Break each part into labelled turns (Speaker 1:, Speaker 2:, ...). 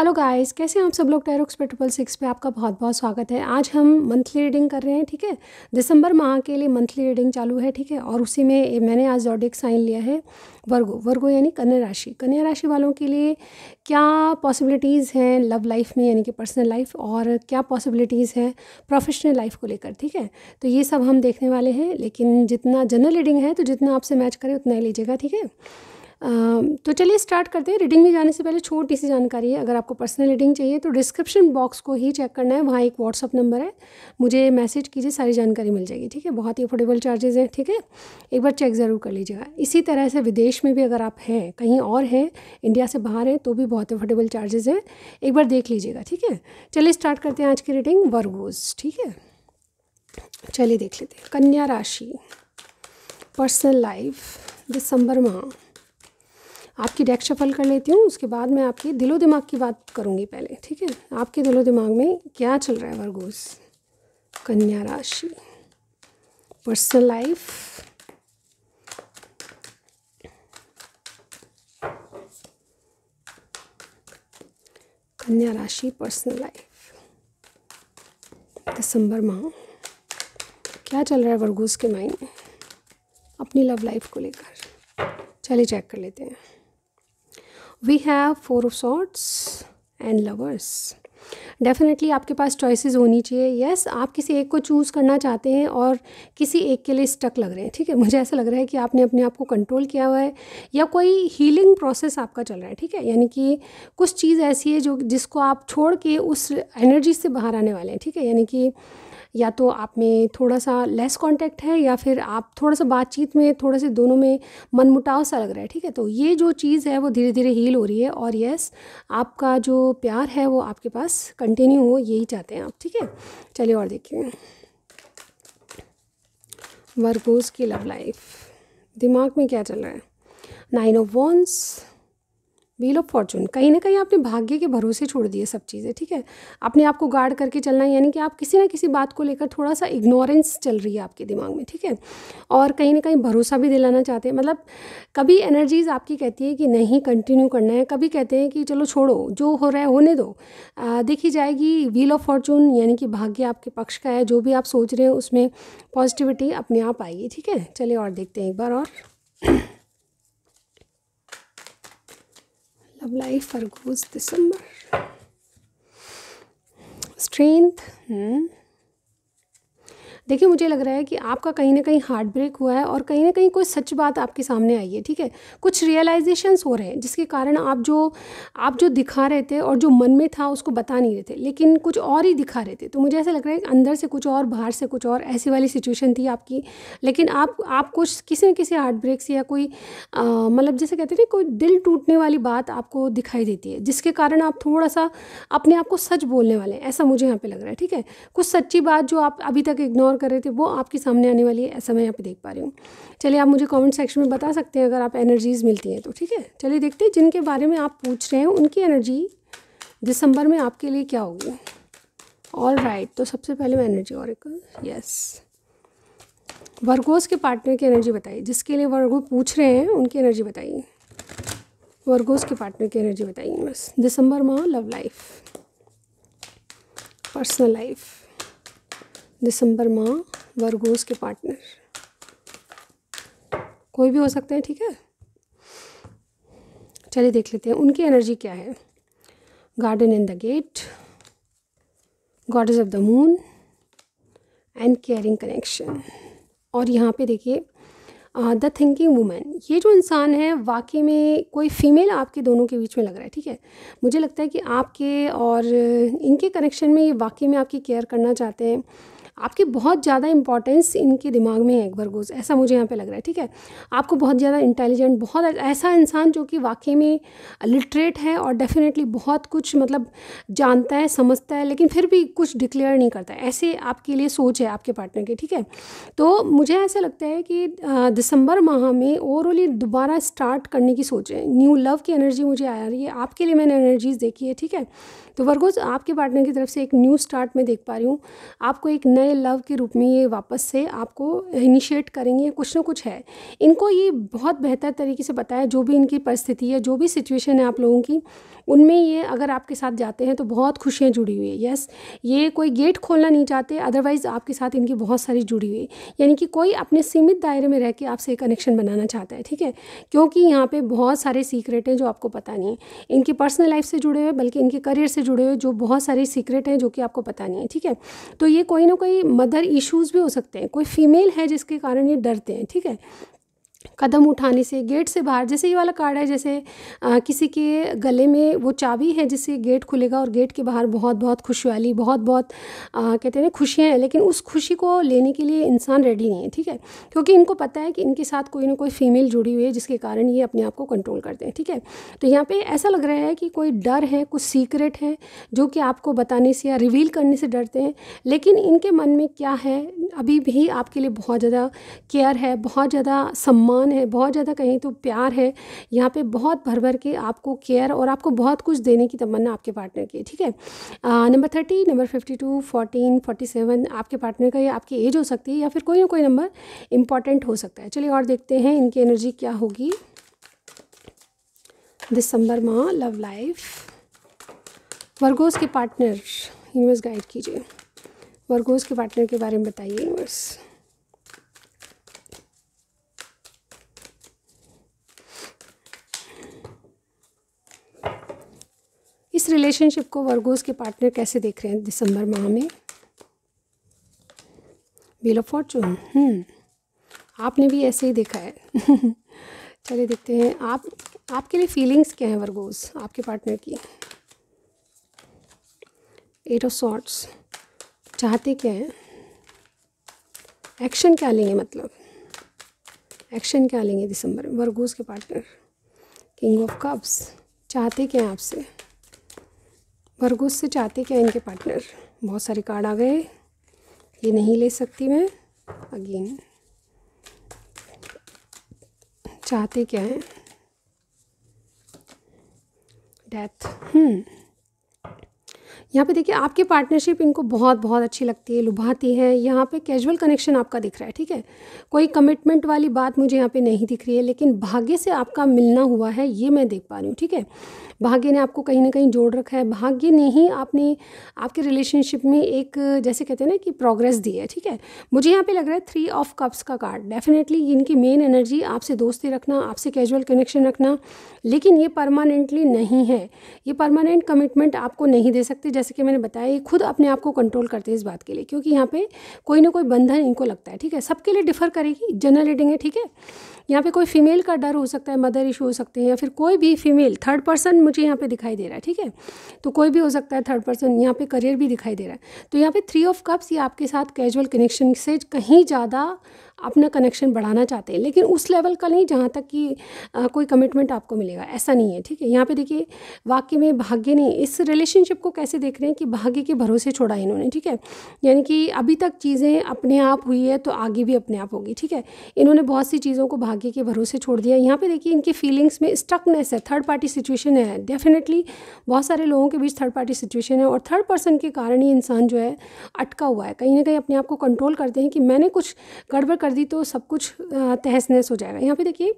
Speaker 1: Hello guys कैसे हैं आप सब लोग टेरोक्स पे ट्रिपल सिक्स पे आपका बहुत बहुत स्वागत है आज हम मंथली रीडिंग कर रहे हैं ठीक है दिसंबर माह के लिए मंथली रीडिंग चालू है ठीक है और उसी में मैंने आज जॉडिक साइन लिया है वर्गो वर्गो यानी कन्या राशि कन्या राशि वालों के लिए क्या पॉसिबिलिटीज़ हैं लव लाइफ में यानी कि पर्सनल लाइफ और क्या पॉसिबिलिटीज़ हैं प्रोफेशनल लाइफ को लेकर ठीक है तो ये सब हम देखने वाले हैं लेकिन जितना जनरल रीडिंग है तो जितना आपसे मैच करें उतना ही लीजिएगा ठीक है तो चलिए स्टार्ट करते हैं रीडिंग में जाने से पहले छोटी सी जानकारी है अगर आपको पर्सनल रीडिंग चाहिए तो डिस्क्रिप्शन बॉक्स को ही चेक करना है वहाँ एक व्हाट्सअप नंबर है मुझे मैसेज कीजिए सारी जानकारी मिल जाएगी ठीक है बहुत ही अफोर्डेबल चार्जेज़ हैं ठीक है एक बार चेक ज़रूर कर लीजिएगा इसी तरह से विदेश में भी अगर आप हैं कहीं और हैं इंडिया से बाहर हैं तो भी बहुत अफोर्डेबल चार्जेज़ हैं एक बार देख लीजिएगा ठीक है चलिए स्टार्ट करते हैं आज की रीडिंग वर्गोज ठीक है चलिए देख लेते हैं कन्या राशि पर्सनल लाइफ दिसंबर माह आपकी डेक शफल कर लेती हूँ उसके बाद मैं आपके दिलो दिमाग की बात करूँगी पहले ठीक है आपके दिलो दिमाग में क्या चल रहा है वर्गोस कन्या राशि पर्सनल लाइफ कन्या राशि पर्सनल लाइफ दिसंबर माह क्या चल रहा है वर्गोस के माइंड में अपनी लव लाइफ को लेकर चलिए चेक कर लेते हैं we have four of swords and lovers definitely आपके पास चॉइसेस होनी चाहिए यस yes, आप किसी एक को चूज़ करना चाहते हैं और किसी एक के लिए स्टक लग रहे हैं ठीक है मुझे ऐसा लग रहा है कि आपने अपने आप को कंट्रोल किया हुआ है या कोई हीलिंग प्रोसेस आपका चल रहा है ठीक है यानी कि कुछ चीज़ ऐसी है जो जिसको आप छोड़ के उस एनर्जी से बाहर आने वाले हैं ठीक है यानी कि या तो आप में थोड़ा सा लेस कॉन्टैक्ट है या फिर आप थोड़ा सा बातचीत में थोड़ा से दोनों में मनमुटाव सा लग रहा है ठीक है तो ये जो चीज़ है वो धीरे धीरे हील हो रही है और येस आपका जो प्यार है वो आपके पास कंटिन्यू हो यही चाहते हैं आप ठीक है चलिए और देखिए वर्कोज की लव लाइफ दिमाग में क्या चल रहा है nine of wands wheel of fortune कहीं ना कहीं आपने भाग्य के भरोसे छोड़ दिए सब चीज़ें ठीक है अपने आप को गार्ड करके चलना है यानी कि आप किसी ना किसी बात को लेकर थोड़ा सा इग्नोरेंस चल रही है आपके दिमाग में ठीक है और कहीं ना कहीं भरोसा भी दिलाना चाहते हैं मतलब कभी एनर्जीज आपकी कहती है कि नहीं कंटिन्यू करना है कभी कहते हैं कि चलो छोड़ो जो हो रहा है होने दो देखी जाएगी व्हील ऑफ फॉर्चून यानी कि भाग्य आपके पक्ष का है जो भी आप सोच रहे हैं उसमें पॉजिटिविटी अपने आप आएगी ठीक है चलिए और देखते हैं एक बार और love life for goes december strength hmm. देखिए मुझे लग रहा है कि आपका कहीं ना कहीं हार्ट ब्रेक हुआ है और कहीं ना कहीं कोई सच बात आपके सामने आई है ठीक है कुछ रियलाइजेशंस हो रहे हैं जिसके कारण आप जो आप जो दिखा रहे थे और जो मन में था उसको बता नहीं रहे थे लेकिन कुछ और ही दिखा रहे थे तो मुझे ऐसा लग रहा है कि अंदर से कुछ और बाहर से कुछ और ऐसी वाली सिचुएशन थी आपकी लेकिन आप आप कुछ किसी न किसी हार्ट ब्रेक से या कोई मतलब जैसे कहते थे कोई दिल टूटने वाली बात आपको दिखाई देती है जिसके कारण आप थोड़ा सा अपने आप को सच बोलने वाले हैं ऐसा मुझे यहाँ पर लग रहा है ठीक है कुछ सच्ची बात जो आप अभी तक इग्नोर कर रहे थे वो आपके सामने आने वाली है ऐसा मैं यहाँ पे देख पा रही हूँ चलिए आप मुझे कमेंट सेक्शन में बता सकते हैं अगर आप एनर्जीज़ मिलती हैं तो ठीक है चलिए देखते हैं जिनके बारे में आप पूछ रहे हैं उनकी एनर्जी दिसंबर में आपके लिए क्या होगी ऑल राइट right, तो सबसे पहले मैं एनर्जी ऑरिकल यस वर्गोस के पार्टनर की एनर्जी बताइए जिसके लिए वर्गो पूछ रहे हैं उनकी एनर्जी बताइए वर्गोस के पार्टनर की एनर्जी बताइए बस दिसंबर माह लव लाइफ पर्सनल लाइफ दिसंबर माह वर्गोस के पार्टनर कोई भी हो सकते हैं ठीक है चलिए देख लेते हैं उनकी एनर्जी क्या है garden in the gate goddess of the moon and caring connection और यहाँ पे देखिए द थिंकिंग वुमेन ये जो इंसान है वाकई में कोई फीमेल आपके दोनों के बीच में लग रहा है ठीक है मुझे लगता है कि आपके और इनके कनेक्शन में ये वाकई में आपकी केयर करना चाहते हैं आपकी बहुत ज़्यादा इंपॉर्टेंस इनके दिमाग में है एक वर्गोज ऐसा मुझे यहाँ पे लग रहा है ठीक है आपको बहुत ज़्यादा इंटेलिजेंट बहुत ऐसा इंसान जो कि वाकई में लिटरेट है और डेफिनेटली बहुत कुछ मतलब जानता है समझता है लेकिन फिर भी कुछ डिक्लेयर नहीं करता ऐसे आपके लिए सोच है आपके पार्टनर की ठीक है तो मुझे ऐसा लगता है कि दिसंबर माह में ओवरऑली दोबारा स्टार्ट करने की सोच है न्यू लव की एनर्जी मुझे आ रही है आपके लिए मैंने एनर्जीज देखी है ठीक है तो वर्गोज आपके पार्टनर की तरफ से एक न्यू स्टार्ट में देख पा रही हूँ आपको एक नए नए लव के रूप में ये वापस से आपको इनिशिएट करेंगे कुछ ना कुछ है इनको ये बहुत बेहतर तरीके से बताया जो भी इनकी परिस्थिति है जो भी सिचुएशन है आप लोगों की उनमें ये अगर आपके साथ जाते हैं तो बहुत खुशियाँ जुड़ी हुई है यस ये कोई गेट खोलना नहीं चाहते अदरवाइज़ आपके साथ इनकी बहुत सारी जुड़ी हुई है यानी कि कोई अपने सीमित दायरे में रह के आपसे कनेक्शन बनाना चाहता है ठीक है क्योंकि यहाँ पे बहुत सारे सीक्रेट हैं जो आपको पता नहीं है इनकी पर्सनल लाइफ से जुड़े हुए बल्कि इनके करियर से जुड़े हुए जो बहुत सारे सीक्रेट हैं जो कि आपको पता नहीं है ठीक है तो ये कोई ना कोई मदर इश्यूज़ भी हो सकते हैं कोई फीमेल है जिसके कारण ये डरते हैं ठीक है कदम उठाने से गेट से बाहर जैसे ये वाला कार्ड है जैसे आ, किसी के गले में वो चाबी है जिससे गेट खुलेगा और गेट के बाहर बहुत बहुत खुशहाली बहुत बहुत आ, कहते हैं खुशियाँ हैं लेकिन उस खुशी को लेने के लिए इंसान रेडी नहीं है ठीक है क्योंकि इनको पता है कि इनके साथ कोई ना कोई फीमेल जुड़ी हुई है जिसके कारण ये अपने आप को कंट्रोल करते हैं ठीक है तो यहाँ पर ऐसा लग रहा है कि कोई डर है कुछ सीक्रेट है जो कि आपको बताने से या रिवील करने से डरते हैं लेकिन इनके मन में क्या है अभी भी आपके लिए बहुत ज़्यादा केयर है बहुत ज़्यादा सम्मान लगन है बहुत ज़्यादा कहीं तो प्यार है यहाँ पे बहुत भर भर के आपको केयर और आपको बहुत कुछ देने की तमन्ना आपके पार्टनर की ठीक है number thirty number fifty two fourteen forty seven आपके पार्टनर का या आपकी एज हो सकती है या फिर कोई ना कोई नंबर इंपॉर्टेंट हो सकता है चलिए और देखते हैं इनकी एनर्जी क्या होगी दिसंबर माह लव लाइफ वर्गोस के पार्टनर यूनिवर्स गाइड कीजिए वर्गोस के पार्टनर के बारे में बताइए यूनिवर्स इस रिलेशनशिप को वर्गोज के पार्टनर कैसे देख रहे हैं दिसंबर माह में बिल ऑफ फॉर्चून आपने भी ऐसे ही देखा है चलिए देखते हैं आप आपके लिए फीलिंग्स क्या हैं वर्गोज आपके पार्टनर की एट ऑफ सॉर्ट्स चाहते क्या हैं एक्शन क्या लेंगे मतलब एक्शन क्या लेंगे दिसंबर वर्गोज के पार्टनर किंग ऑफ कप्स चाहते क्या हैं आपसे भरगोस से चाहते क्या इनके पार्टनर बहुत सारे कार्ड आ गए ये नहीं ले सकती मैं अगेन चाहते क्या है डेथ हम्म यहाँ पे देखिए आपकी पार्टनरशिप इनको बहुत बहुत अच्छी लगती है लुभाती है यहाँ पे कैजुअल कनेक्शन आपका दिख रहा है ठीक है कोई कमिटमेंट वाली बात मुझे यहाँ पे नहीं दिख रही है लेकिन भाग्य से आपका मिलना हुआ है ये मैं देख पा रही हूँ ठीक है भाग्य ने आपको कहीं ना कहीं जोड़ रखा है भाग्य ने ही आपने आपके रिलेशनशिप में एक जैसे कहते हैं ना कि प्रोग्रेस दी है ठीक है मुझे यहाँ पे लग रहा है थ्री ऑफ कप्स का कार्ड डेफिनेटली इनकी मेन एनर्जी आपसे दोस्ती रखना आपसे कैजुअल कनेक्शन रखना लेकिन ये परमानेंटली नहीं है ये परमानेंट कमिटमेंट आपको नहीं दे सकते जैसे कि मैंने बताया ये खुद अपने आप को कंट्रोल करते हैं इस बात के लिए क्योंकि यहाँ पे कोई ना कोई बंधन इनको लगता है ठीक है सबके लिए डिफर करेगी जनरल रीडिंग है ठीक है यहाँ पे कोई फीमेल का डर हो सकता है मदर इशू हो सकते हैं या फिर कोई भी फीमेल थर्ड पर्सन मुझे यहाँ पे दिखाई दे रहा है ठीक है तो कोई भी हो सकता है थर्ड पर्सन यहाँ पे करियर भी दिखाई दे रहा है तो यहाँ पे थ्री ऑफ कप्स ये आपके साथ कैजुअल कनेक्शन से कहीं ज़्यादा अपना कनेक्शन बढ़ाना चाहते हैं लेकिन उस लेवल का नहीं जहाँ तक कि कोई कमिटमेंट आपको मिलेगा ऐसा नहीं है ठीक है यहाँ पे देखिए वाक्य में भाग्य नहीं इस रिलेशनशिप को कैसे देख रहे हैं कि भाग्य के भरोसे छोड़ा इन्होंने ठीक है यानी कि अभी तक चीज़ें अपने आप हुई है तो आगे भी अपने आप होगी ठीक है इन्होंने बहुत सी चीज़ों को भाग्य के भरोसे छोड़ दिया यहाँ पर देखिए इनकी फीलिंग्स में स्टकनेस है थर्ड पार्टी सिचुएशन है डेफिनेटली बहुत सारे लोगों के बीच थर्ड पार्टी सिचुएशन है और थर्ड पर्सन के कारण ही इंसान जो है अटका हुआ है कहीं ना कहीं अपने आप को कंट्रोल करते हैं कि मैंने कुछ गड़बड़ कर कर दी तो सब कुछ तहस नहस हो जाएगा यहाँ पे देखिए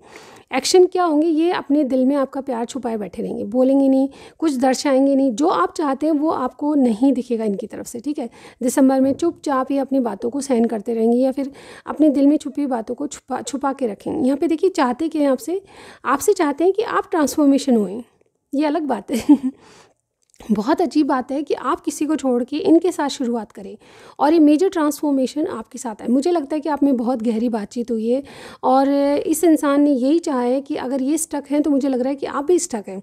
Speaker 1: एक्शन क्या होंगे ये अपने दिल में आपका प्यार छुपाए बैठे रहेंगे बोलेंगे नहीं कुछ दर्शाएंगे नहीं जो आप चाहते हैं वो आपको नहीं दिखेगा इनकी तरफ से ठीक है दिसंबर में चुपचाप ही अपनी बातों को सहन करते रहेंगे या फिर अपने दिल में छुपी बातों को छुपा छुपा के रखेंगे यहाँ पर देखिए चाहते क्या हैं आपसे आपसे चाहते हैं कि आप ट्रांसफॉर्मेशन हुए ये अलग बात है बहुत अजीब बात है कि आप किसी को छोड़ के इनके साथ शुरुआत करें और ये मेजर ट्रांसफॉर्मेशन आपके साथ है मुझे लगता है कि आप में बहुत गहरी बातचीत हुई है और इस इंसान ने यही चाहा है कि अगर ये स्टक हैं तो मुझे लग रहा है कि आप भी स्टक हैं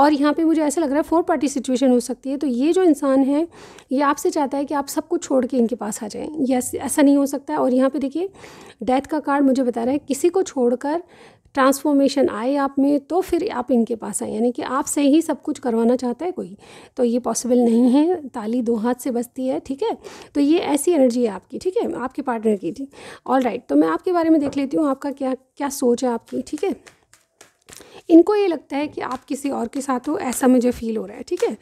Speaker 1: और यहाँ पे मुझे ऐसा लग रहा है फोर पार्टी सिचुएशन हो सकती है तो ये जो इंसान है ये आपसे चाहता है कि आप सब कुछ छोड़ के इनके पास आ जाएँ ये ऐसा नहीं हो सकता और यहाँ पर देखिए डेथ का कार्ड मुझे बता रहा है किसी को छोड़ ट्रांसफॉर्मेशन आए आप में तो फिर आप इनके पास आए यानी कि आपसे ही सब कुछ करवाना चाहता है कोई तो ये पॉसिबल नहीं है ताली दो हाथ से बजती है ठीक है तो ये ऐसी एनर्जी है आपकी ठीक है आपके पार्टनर की जी ऑल राइट तो मैं आपके बारे में देख लेती हूँ आपका क्या क्या सोच है आपकी ठीक है इनको ये लगता है कि आप किसी और के साथ हो ऐसा मुझे फील हो रहा है ठीक है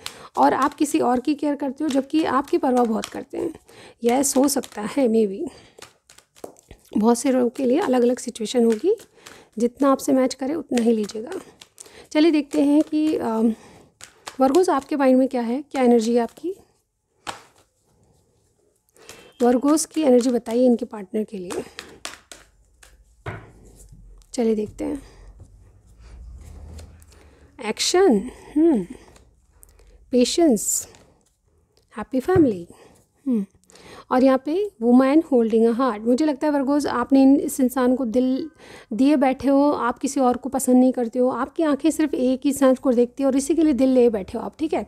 Speaker 1: और आप किसी और की केयर करते हो जबकि आपकी परवाह बहुत करते हैं यह सो सकता है मे बी बहुत से लोगों के लिए अलग अलग सिचुएशन होगी जितना आपसे मैच करे उतना ही लीजिएगा चलिए देखते हैं कि वर्गोज़ आपके माइंड में क्या है क्या एनर्जी है आपकी वर्गोस की एनर्जी बताइए इनके पार्टनर के लिए चलिए देखते हैं एक्शन पेशेंस हैप्पी फैमिली और यहाँ पे वुमैन होल्डिंग अ हार्ट मुझे लगता है वर्गोज आपने इस इंसान को दिल दिए बैठे हो आप किसी और को पसंद नहीं करते हो आपकी आंखें सिर्फ एक ही इंसान को देखती है और इसी के लिए दिल ले बैठे हो आप ठीक है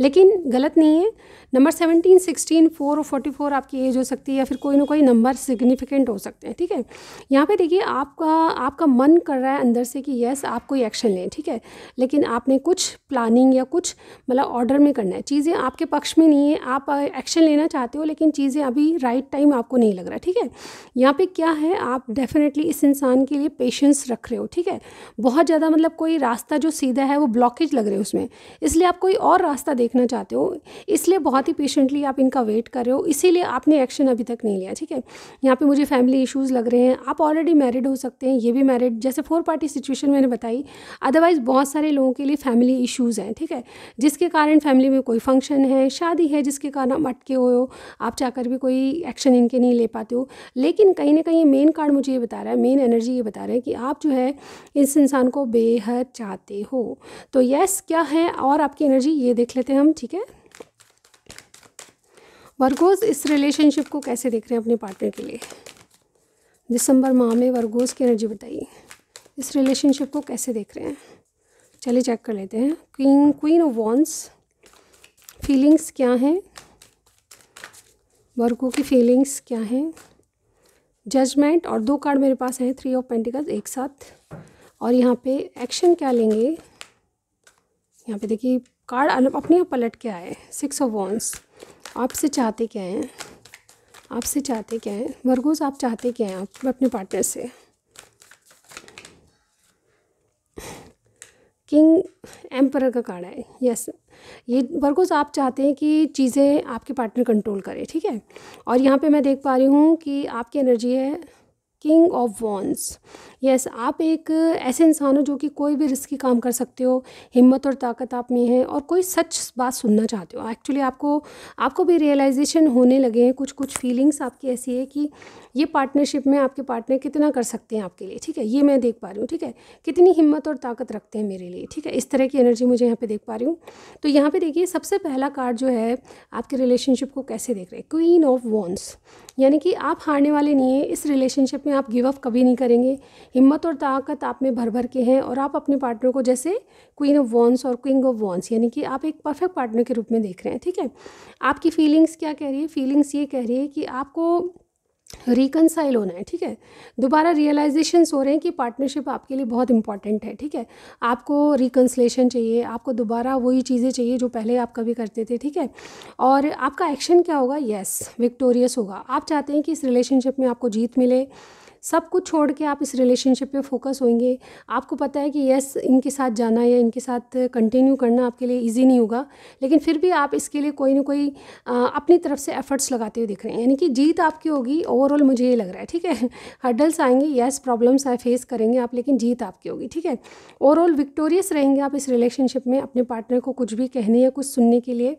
Speaker 1: लेकिन गलत नहीं है नंबर सेवनटीन सिक्सटीन फोर और फोर्टी फोर आपकी एज हो सकती है या फिर कोई ना कोई नंबर सिग्निफिकेंट हो सकते हैं ठीक है यहाँ पे देखिए आपका आपका मन कर रहा है अंदर से कि यस आप कोई एक्शन लें ठीक है लेकिन आपने कुछ प्लानिंग या कुछ मतलब ऑर्डर में करना है चीज़ें आपके पक्ष में नहीं है आप एक्शन लेना चाहते हो लेकिन चीज़ें अभी राइट टाइम आपको नहीं लग रहा ठीक है यहाँ पर क्या है आप डेफिनेटली इस इंसान के लिए पेशेंस रख रहे हो ठीक है बहुत ज़्यादा मतलब कोई रास्ता जो सीधा है वो ब्लॉकेज लग रहे हो उसमें इसलिए आप कोई और रास्ता देख देखना चाहते हो इसलिए बहुत ही पेशेंटली आप इनका वेट कर रहे हो इसीलिए आपने एक्शन अभी तक नहीं लिया ठीक है यहाँ पे मुझे फैमिली इश्यूज़ लग रहे हैं आप ऑलरेडी मैरिड हो सकते हैं ये भी मैरिड जैसे फोर पार्टी सिचुएशन मैंने बताई अदरवाइज़ बहुत सारे लोगों के लिए फैमिली इशूज़ हैं ठीक है जिसके कारण फैमिली में कोई फंक्शन है शादी है जिसके कारण आप अटके हुए हो आप चाहकर भी कोई एक्शन इनके नहीं ले पाते हो लेकिन कहीं ना कहीं मेन कार्ड मुझे ये बता रहा है मेन एनर्जी ये बता रहा है कि आप जो है इस इंसान को बेहद चाहते हो तो यस क्या है और आपकी एनर्जी ये देख लेते हैं हम ठीक है वर्गोज इस रिलेशनशिप को कैसे देख रहे हैं अपने पार्टनर के लिए दिसंबर माह में वर्गोज की एनर्जी बताइए इस रिलेशनशिप को कैसे देख रहे हैं चलिए चेक कर लेते हैं queen queen of wands feelings क्या हैं वर्गो की फीलिंग्स क्या हैं जजमेंट और दो कार्ड मेरे पास हैं थ्री ऑफ पेंटिकल्स एक साथ और यहाँ पे एक्शन क्या लेंगे यहाँ पे देखिए कार्ड अपने आप पलट के आए सिक्स ऑफ वॉन्स आपसे चाहते क्या हैं आपसे चाहते क्या हैं वर्गोज आप चाहते क्या हैं आप अपने पार्टनर से किंग एम्पर का कार्ड है यस ये वर्गोज आप चाहते हैं कि चीज़ें आपके पार्टनर कंट्रोल करें ठीक है और यहाँ पे मैं देख पा रही हूँ कि आपकी एनर्जी है किंग ऑफ वॉन्स यस आप एक ऐसे इंसान हो जो कि कोई भी रिस्की काम कर सकते हो हिम्मत और ताकत आप में है और कोई सच बात सुनना चाहते हो एक्चुअली आपको आपको भी रियलाइजेशन होने लगे हैं कुछ कुछ फीलिंग्स आपकी ऐसी है कि ये पार्टनरशिप में आपके पार्टनर कितना कर सकते हैं आपके लिए ठीक है ये मैं देख पा रही हूँ ठीक है कितनी हिम्मत और ताकत रखते हैं मेरे लिए ठीक है इस तरह की एनर्जी मुझे यहाँ पे देख पा रही हूँ तो यहाँ पे देखिए सबसे पहला कार्ड जो है आपके रिलेशनशिप को कैसे देख रहे हैं क्वीन ऑफ वॉन्स यानी कि आप हारने वाले नहीं हैं इस रिलेशनशिप में आप गिव अप कभी नहीं करेंगे हिम्मत और ताकत आप में भर भर के हैं और आप अपने पार्टनर को जैसे क्वीन ऑफ वॉन्स और क्विंग ऑफ वॉन्स यानी कि आप एक परफेक्ट पार्टनर के रूप में देख रहे हैं ठीक है आपकी फीलिंग्स क्या कह रही है फीलिंग्स ये कह रही है कि आपको रिकनसाइल होना है ठीक है दोबारा रियलाइजेशन हो रहे हैं कि पार्टनरशिप आपके लिए बहुत इंपॉर्टेंट है ठीक है आपको रिकन्सलेशन चाहिए आपको दोबारा वही चीज़ें चाहिए जो पहले आप कभी करते थे ठीक है और आपका एक्शन क्या होगा येस yes, विक्टोरियस होगा आप चाहते हैं कि इस रिलेशनशिप में आपको जीत मिले सब कुछ छोड़ के आप इस रिलेशनशिप पे फोकस होंगे आपको पता है कि यस इनके साथ जाना या इनके साथ कंटिन्यू करना आपके लिए ईजी नहीं होगा लेकिन फिर भी आप इसके लिए कोई ना कोई आ, अपनी तरफ से एफर्ट्स लगाते हुए दिख रहे हैं यानी कि जीत आपकी होगी ओवरऑल मुझे ये लग रहा है ठीक है हर्डल्स आएंगे येस प्रॉब्लम्स आए फेस करेंगे आप लेकिन जीत आपकी होगी ठीक है ओवरऑल विक्टोरियस रहेंगे आप इस रिलेशनशिप में अपने पार्टनर को कुछ भी कहने या कुछ सुनने के लिए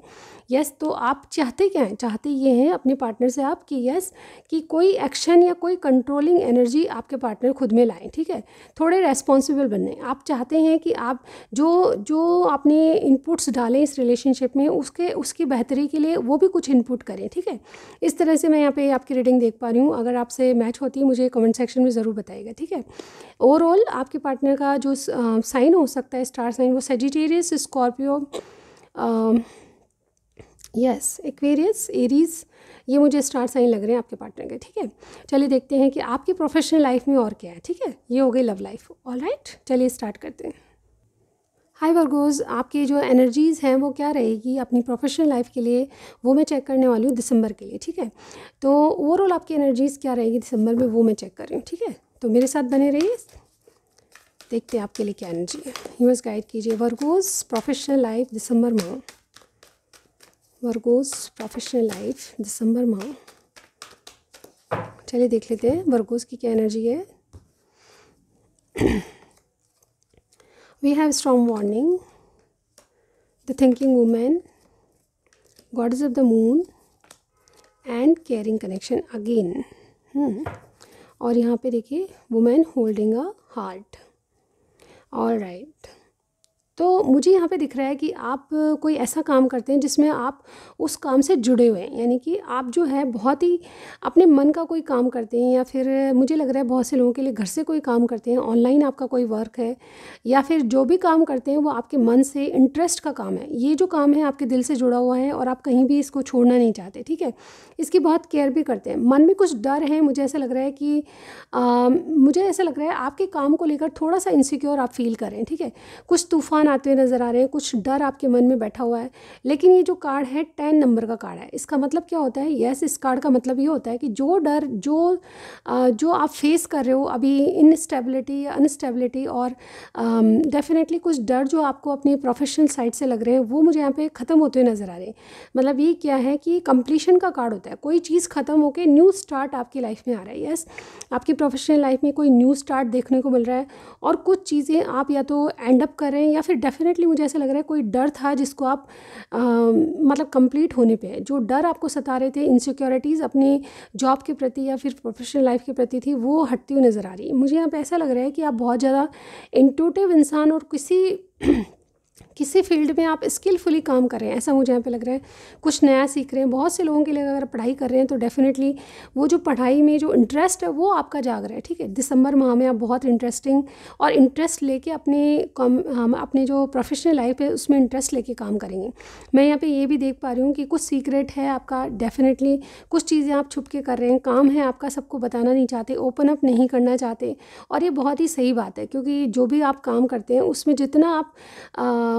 Speaker 1: यस तो आप चाहते क्या हैं चाहते ये हैं अपने पार्टनर से आप कि यस कि कोई एक्शन या कोई कंट्रोलिंग एनर्जी आपके पार्टनर खुद में लाएं ठीक है थोड़े रेस्पॉन्सिबल बनने आप चाहते हैं कि आप जो जो आपने इनपुट्स डालें इस रिलेशनशिप में उसके उसकी बेहतरी के लिए वो भी कुछ इनपुट करें ठीक है इस तरह से मैं यहाँ पे आपकी रीडिंग देख पा रही हूँ अगर आपसे मैच होती है मुझे कमेंट सेक्शन में ज़रूर बताएगा ठीक है ओवरऑल आपके पार्टनर का जो साइन हो सकता है स्टार साइन वो Sagittarius Scorpio yes Aquarius Aries ये मुझे स्टार साइन लग रहे हैं आपके पार्टनर के ठीक है चलिए देखते हैं कि आपकी प्रोफेशनल लाइफ में और क्या है ठीक है ये हो गई लव लाइफ ऑल राइट चलिए स्टार्ट करते हैं हाई वर्गोज आपकी जो एनर्जीज़ हैं वो क्या रहेगी अपनी प्रोफेशनल लाइफ के लिए वो मैं चेक करने वाली हूँ दिसंबर के लिए ठीक है तो ओवरऑल आपकी एनर्जीज़ क्या रहेगी दिसंबर में वो मैं चेक कर रही हूँ ठीक है तो मेरे साथ बने रहिए देखते हैं आपके लिए क्या एनर्जी है यूज गाइड कीजिए वर्गोज प्रोफेशनल लाइफ दिसंबर में वर्गोस प्रोफेशनल लाइफ दिसंबर माह चलिए देख लेते हैं वर्गोस की क्या एनर्जी है we have strong warning the thinking women gods of the moon and caring connection again और यहाँ पे देखिए women holding a heart all right तो मुझे यहाँ पे दिख रहा है कि आप कोई ऐसा काम करते हैं जिसमें आप उस काम से जुड़े हुए हैं यानी कि आप जो है बहुत ही अपने मन का कोई काम करते हैं या फिर मुझे लग रहा है बहुत से लोगों के लिए घर से कोई काम करते हैं ऑनलाइन आपका कोई वर्क है या फिर जो भी काम करते हैं वो आपके मन से इंटरेस्ट का काम है ये जो काम है आपके दिल से जुड़ा हुआ है और आप कहीं भी इसको छोड़ना नहीं चाहते ठीक है इसकी बहुत केयर भी करते हैं मन में कुछ डर है मुझे ऐसा लग रहा है कि आ, मुझे ऐसा लग रहा है आपके काम को लेकर थोड़ा सा इनसिक्योर आप फील करें ठीक है कुछ तूफान आते हुए नज़र आ रहे हैं कुछ डर आपके मन में बैठा हुआ है लेकिन ये जो कार्ड है टेन नंबर का कार्ड है इसका मतलब क्या होता है यस इस कार्ड का मतलब ये होता है कि जो डर जो जो आप फेस कर रहे हो अभी इनस्टेबिलिटी अनस्टेबिलिटी और डेफिनेटली कुछ डर जो आपको अपनी प्रोफेशनल साइड से लग रहे हैं वो मुझे यहाँ पे ख़त्म होते हुए नज़र आ रहे हैं मतलब ये क्या है कि कंप्लीशन का कार्ड होता है कोई चीज़ ख़त्म होकर न्यू स्टार्ट आपकी लाइफ में आ रहा है यस आपकी प्रोफेशनल लाइफ में कोई न्यू स्टार्ट देखने को मिल रहा है और कुछ चीज़ें आप या तो एंड अप कर रहे हैं या से डेफिनेटली मुझे ऐसा लग रहा है कोई डर था जिसको आप आ, मतलब कंप्लीट होने पे जो डर आपको सता रहे थे इनसिक्योरिटीज़ अपनी जॉब के प्रति या फिर प्रोफेशनल लाइफ के प्रति थी वो हटती हुई नज़र आ रही है मुझे यहाँ पर ऐसा लग रहा है कि आप बहुत ज़्यादा इंटूटिव इंसान और किसी किसी फील्ड में आप स्किलफुली काम कर रहे हैं ऐसा मुझे यहाँ पे लग रहा है कुछ नया सीख रहे हैं बहुत से लोगों के लिए अगर पढ़ाई कर रहे हैं तो डेफिनेटली वो जो पढ़ाई में जो इंटरेस्ट है वो आपका जाग रहा है ठीक है दिसंबर माह में आप बहुत इंटरेस्टिंग और इंटरेस्ट लेके अपने कम हम अपने जो प्रोफेशनल लाइफ है उसमें इंटरेस्ट लेके काम करेंगे मैं यहाँ पर ये भी देख पा रही हूँ कि कुछ सीक्रेट है आपका डेफिनेटली कुछ चीज़ें आप छुप के कर रहे हैं काम है आपका सबको बताना नहीं चाहते ओपन अप नहीं करना चाहते और ये बहुत ही सही बात है क्योंकि जो भी आप काम करते हैं उसमें जितना आप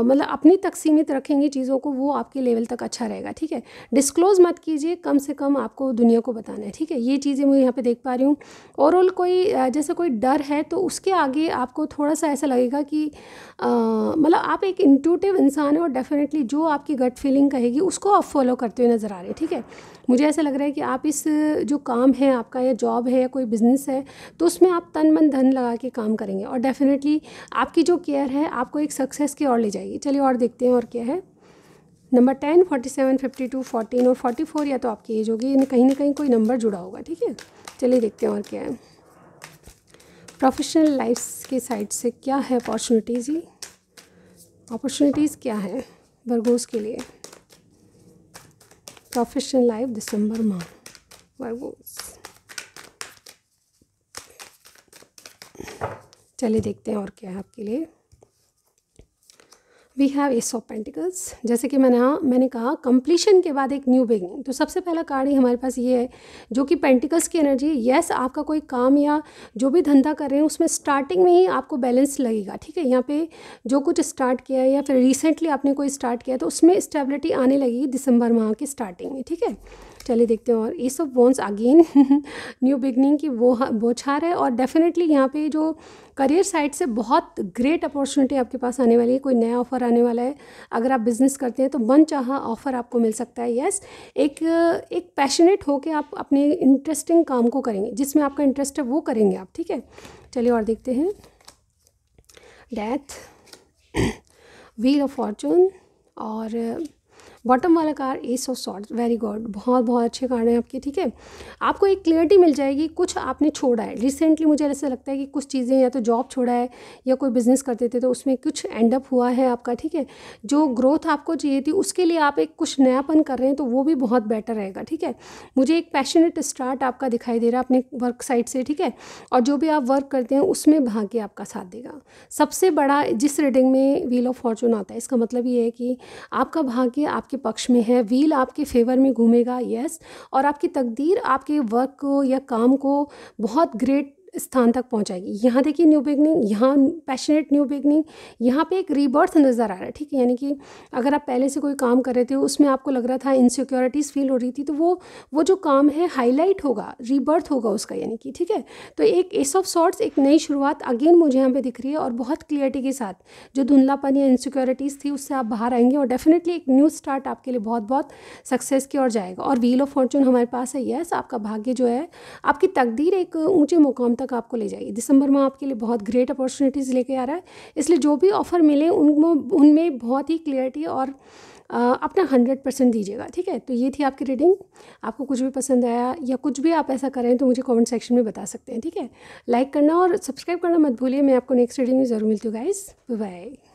Speaker 1: मतलब अपनी तक सीमित रखेंगे चीज़ों को वो आपके लेवल तक अच्छा रहेगा ठीक है डिस्क्लोज मत कीजिए कम से कम आपको दुनिया को बताना है ठीक है ये चीज़ें मैं यहाँ पे देख पा रही हूँ ओवरऑल कोई जैसे कोई डर है तो उसके आगे आपको थोड़ा सा ऐसा लगेगा कि मतलब आप एक इंटूटिव इंसान है और डेफिनेटली जो आपकी गट फीलिंग कहेगी उसको आप फॉलो करते हुए नज़र आ रहे हैं ठीक है मुझे ऐसा लग रहा है कि आप इस जो काम है आपका या जॉब है या कोई बिज़नेस है तो उसमें आप तन मन धन लगा के काम करेंगे और डेफिनेटली आपकी जो केयर है आपको एक सक्सेस की ओर ले जाएगी चलिए और देखते हैं और क्या है number ten forty seven fifty two fourteen और फोर्टी फोर या तो आपकी एज होगी कहीं ना कहीं कोई नंबर जुड़ा होगा ठीक है चलिए देखते हैं और क्या है प्रोफेशनल लाइफ के साइड से क्या है अपॉर्चुनिटीज़ ही अपॉर्चुनिटीज़ क्या है बरगोज के लिए Professional Life December month. Virgos. चलिए देखते हैं और क्या है आपके लिए we have ace of pentacles जैसे कि मैंने मैंने कहा कंप्लीशन के बाद एक न्यू बिगनिंग तो सबसे पहला कार्ड ही हमारे पास ये है जो कि पेंटिकल्स की एनर्जी येस आपका कोई काम या जो भी धंधा कर रहे हैं उसमें स्टार्टिंग में ही आपको बैलेंस लगेगा ठीक है यहाँ पे जो कुछ स्टार्ट किया है या फिर रिसेंटली आपने कोई स्टार्ट किया तो उसमें स्टेबिलिटी आने लगेगी दिसंबर माह की स्टार्टिंग में ठीक है चलिए देखते हैं और ace of wands again new beginning की वो बोछार है और डेफिनेटली यहाँ पे जो करियर साइड से बहुत ग्रेट अपॉर्चुनिटी आपके पास आने वाली है कोई नया ऑफ़र आने वाला है अगर आप बिज़नेस करते हैं तो मन चाह ऑफ़र आपको मिल सकता है यस एक एक पैशनेट होकर आप अपने इंटरेस्टिंग काम को करेंगे जिसमें आपका इंटरेस्ट है वो करेंगे आप ठीक है चलिए और देखते हैं डेथ व्हील ऑफ फॉर्चून और बॉटम वाला card ace of swords very good बहुत बहुत अच्छे कार्ड हैं आपके ठीक है आपको एक क्लियरिटी मिल जाएगी कुछ आपने छोड़ा है रिसेंटली मुझे ऐसा लगता है कि कुछ चीज़ें या तो जॉब छोड़ा है या कोई बिज़नेस करते थे तो उसमें कुछ एंड अप हुआ है आपका ठीक है जो ग्रोथ आपको चाहिए थी उसके लिए आप एक कुछ नयापन कर रहे हैं तो वो भी बहुत बेटर रहेगा ठीक है मुझे एक पैशनेट स्टार्ट आपका दिखाई दे रहा है अपने वर्क साइड से ठीक है और जो भी आप वर्क करते हैं उसमें भाग्य आपका साथ देगा सबसे बड़ा जिस रीडिंग में व्हील ऑफ फॉर्चून आता है इसका मतलब ये है कि आपका भाग्य आपके आपके पक्ष में है व्हील आपके फेवर में घूमेगा यस और आपकी तकदीर आपके वर्क को या काम को बहुत ग्रेट स्थान तक पहुंचाएगी यहाँ देखिए न्यू बिगनिंग यहाँ पैशनेट न्यू बिगनिंग यहाँ पे एक रीबर्थ नज़र आ रहा है ठीक है यानी कि अगर आप पहले से कोई काम कर रहे थे उसमें आपको लग रहा था इनसिक्योरिटीज़ फील हो रही थी तो वो वो जो काम है हाईलाइट होगा रीबर्थ होगा उसका यानी कि ठीक है तो एक एस ऑफ सॉर्ट्स एक नई शुरुआत अगेन मुझे यहाँ पर दिख रही है और बहुत क्लियरिटी के साथ जो धुंधलापन या इनसिक्योरिटीज़ थी उससे आप बाहर आएंगे और डेफिनेटली एक न्यू स्टार्ट आपके लिए बहुत बहुत सक्सेस की ओर जाएगा और व्हील ऑफ फॉर्चून हमारे पास है यस आपका भाग्य जो है आपकी तकदीर एक ऊँचे मुकाम तक आपको ले जाएगी दिसंबर में आपके लिए बहुत ग्रेट अपॉर्चुनिटीज़ लेके आ रहा है इसलिए जो भी ऑफ़र मिले उन उनमें बहुत ही क्लियरिटी और अपना हंड्रेड परसेंट दीजिएगा ठीक है तो ये थी आपकी रीडिंग आपको कुछ भी पसंद आया या कुछ भी आप ऐसा करें तो मुझे कमेंट सेक्शन में बता सकते हैं ठीक है लाइक करना और सब्सक्राइब करना मत भूलिए मैं आपको नेक्स्ट रीडिंग में ज़रूर मिलती हूँ गाइज़ बाय